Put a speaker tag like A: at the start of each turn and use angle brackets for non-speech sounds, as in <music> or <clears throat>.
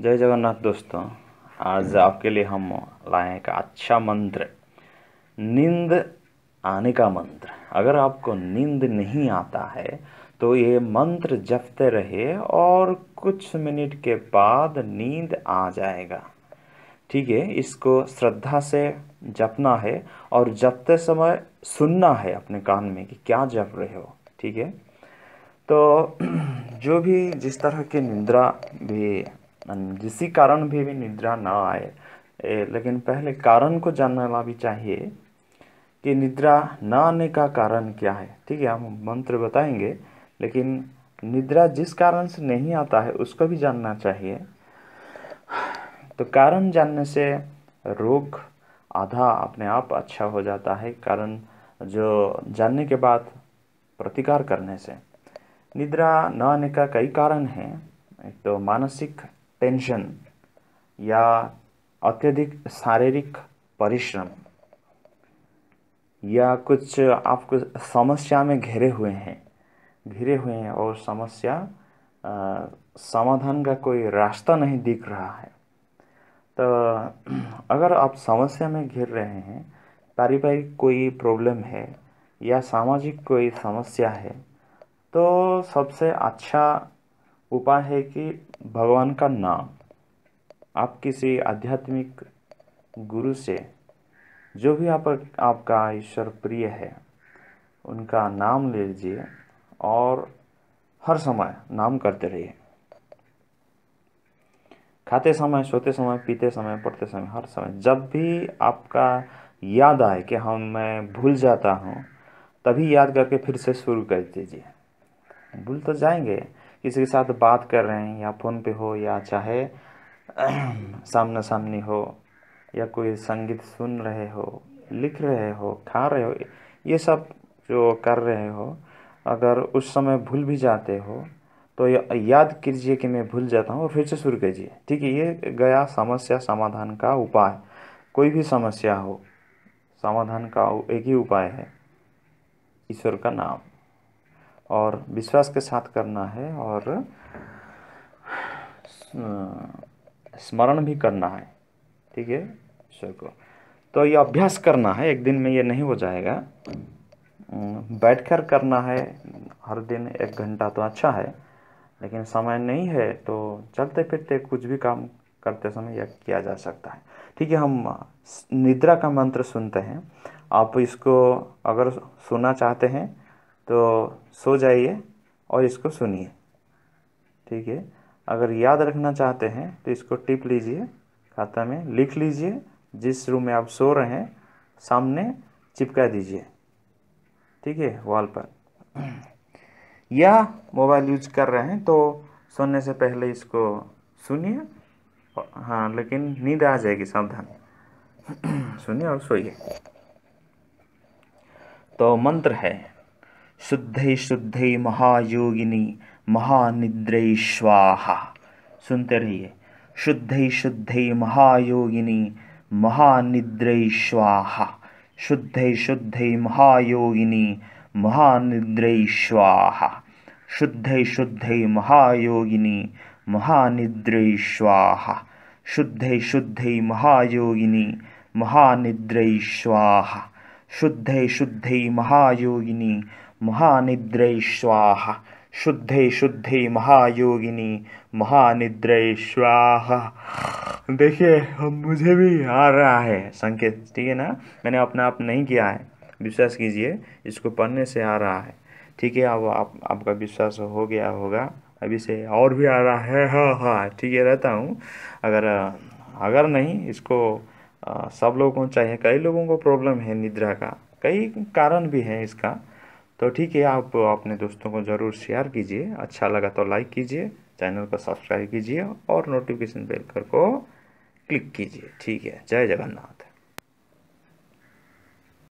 A: जय जगन्नाथ दोस्तों आज आपके लिए हम लाए एक अच्छा मंत्र नींद आने का मंत्र अगर आपको नींद नहीं आता है तो ये मंत्र जपते रहे और कुछ मिनट के बाद नींद आ जाएगा ठीक है इसको श्रद्धा से जपना है और जपते समय सुनना है अपने कान में कि क्या जप रहे हो ठीक है तो <clears throat> जो भी जिस तरह की निंद्रा भी जिसी कारण भी, भी निद्रा ना आए ए, लेकिन पहले कारण को जानना भी चाहिए कि निद्रा न आने का कारण क्या है ठीक है हम मंत्र बताएंगे लेकिन निद्रा जिस कारण से नहीं आता है उसको भी जानना चाहिए तो कारण जानने से रोग आधा अपने आप अच्छा हो जाता है कारण जो जानने के बाद प्रतिकार करने से निद्रा न आने का कई कारण हैं एक तो मानसिक टेंशन या अत्यधिक शारीरिक परिश्रम या कुछ आप कुछ समस्या में घिरे हुए हैं घिरे हुए हैं और समस्या समाधान का कोई रास्ता नहीं दिख रहा है तो <clears throat> अगर आप समस्या में घिर रहे हैं पारिवारिक कोई प्रॉब्लम है या सामाजिक कोई समस्या है तो सबसे अच्छा उपाय है कि भगवान का नाम आप किसी आध्यात्मिक गुरु से जो भी आप आपका ईश्वर प्रिय है उनका नाम ले लीजिए और हर समय नाम करते रहिए खाते समय सोते समय पीते समय पढ़ते समय हर समय जब भी आपका याद आए कि हम हाँ, मैं भूल जाता हूँ तभी याद करके फिर से शुरू कर दीजिए भूल तो जाएंगे किसी के साथ बात कर रहे हैं या फ़ोन पे हो या चाहे <clears throat> सामना सामने हो या कोई संगीत सुन रहे हो लिख रहे हो खा रहे हो ये सब जो कर रहे हो अगर उस समय भूल भी जाते हो तो याद कीजिए कि मैं भूल जाता हूँ और फिर से शुरू कीजिए ठीक है ये गया समस्या समाधान का उपाय कोई भी समस्या हो समाधान का एक ही उपाय है ईश्वर का नाम और विश्वास के साथ करना है और स्मरण भी करना है ठीक है ईश्वर को तो ये अभ्यास करना है एक दिन में ये नहीं हो जाएगा बैठकर करना है हर दिन एक घंटा तो अच्छा है लेकिन समय नहीं है तो चलते फिरते कुछ भी काम करते समय यह किया जा सकता है ठीक है हम निद्रा का मंत्र सुनते हैं आप इसको अगर सुनना चाहते हैं तो सो जाइए और इसको सुनिए ठीक है अगर याद रखना चाहते हैं तो इसको टिप लीजिए खाता में लिख लीजिए जिस रूम में आप सो रहे हैं सामने चिपका दीजिए ठीक है वॉल पर या मोबाइल यूज कर रहे हैं तो सोने से पहले इसको सुनिए हाँ लेकिन नींद आ जाएगी सावधान सुनिए और सोइए तो मंत्र है शुद्ध शुद्ध महायोगिनी महानिद्रै स्वाहा सुनते रहिए शुद्ध शुद्ध महायोगिनी महानिद्रे स्वाहा शुद्ध शुद्ध महायोगिनी महानिद्रै स्वाहा शुद्ध शुद्ध महायोगिनी महानिद्रे स्वाहा शुद्ध शुद्ध महायोगिनी महानिद्रे स्वाहा शुद्ध शुद्ध महायोगिनी महानिद्रै स्वाहा शुद्ध शुद्ध महायोगिनी महानिद्रै स्वाहा देखिए अब मुझे भी आ रहा है संकेत ठीक है ना मैंने अपना आप नहीं किया है विश्वास कीजिए इसको पढ़ने से आ रहा है ठीक है अब आप, आपका विश्वास हो गया होगा अभी से और भी आ रहा है हाँ हाँ ठीक है रहता हूँ अगर अगर नहीं इसको आ, सब लोगों को चाहिए कई लोगों को प्रॉब्लम है निद्रा का कई कारण भी हैं इसका तो ठीक है आप अपने दोस्तों को ज़रूर शेयर कीजिए अच्छा लगा तो लाइक कीजिए चैनल को सब्सक्राइब कीजिए और नोटिफिकेशन बेल कर को क्लिक कीजिए ठीक है जय जगन्नाथ